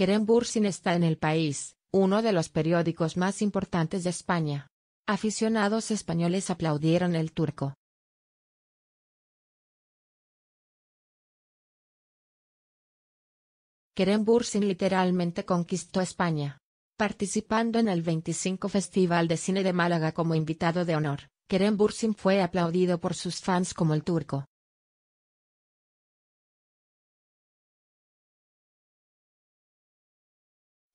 Keren Bursin está en El País, uno de los periódicos más importantes de España. Aficionados españoles aplaudieron el turco. Kerem Bursin literalmente conquistó España. Participando en el 25 Festival de Cine de Málaga como invitado de honor, Kerem Bursin fue aplaudido por sus fans como el turco.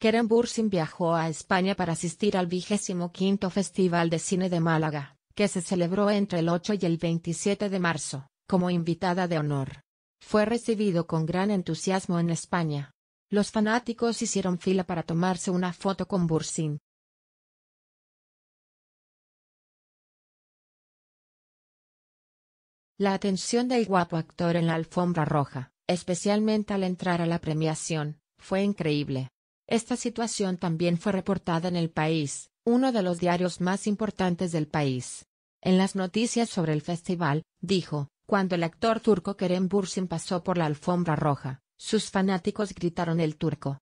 Keren Bursin viajó a España para asistir al vigésimo quinto Festival de Cine de Málaga, que se celebró entre el 8 y el 27 de marzo, como invitada de honor. Fue recibido con gran entusiasmo en España. Los fanáticos hicieron fila para tomarse una foto con Bursin. La atención del guapo actor en la alfombra roja, especialmente al entrar a la premiación, fue increíble. Esta situación también fue reportada en El País, uno de los diarios más importantes del país. En las noticias sobre el festival, dijo, cuando el actor turco Kerem Bursin pasó por la alfombra roja, sus fanáticos gritaron el turco.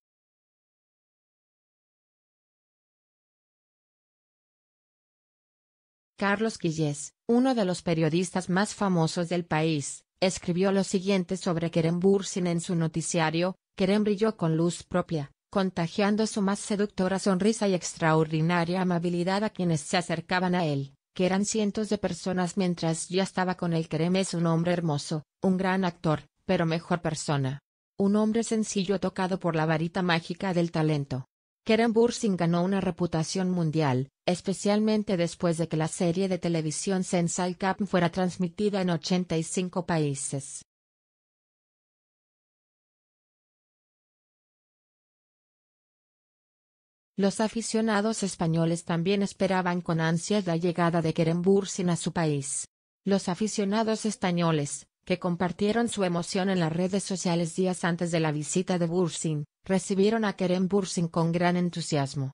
Carlos Quillés, uno de los periodistas más famosos del país, escribió lo siguiente sobre Kerem Bursin en su noticiario, Kerem brilló con luz propia, contagiando su más seductora sonrisa y extraordinaria amabilidad a quienes se acercaban a él, que eran cientos de personas mientras ya estaba con el Kerem es un hombre hermoso, un gran actor, pero mejor persona. Un hombre sencillo tocado por la varita mágica del talento. Kerem Bursin ganó una reputación mundial, especialmente después de que la serie de televisión Sensal Cap fuera transmitida en 85 países. Los aficionados españoles también esperaban con ansias la llegada de Kerem Bursin a su país. Los aficionados españoles, que compartieron su emoción en las redes sociales días antes de la visita de Bursin, recibieron a Kerem Bursin con gran entusiasmo.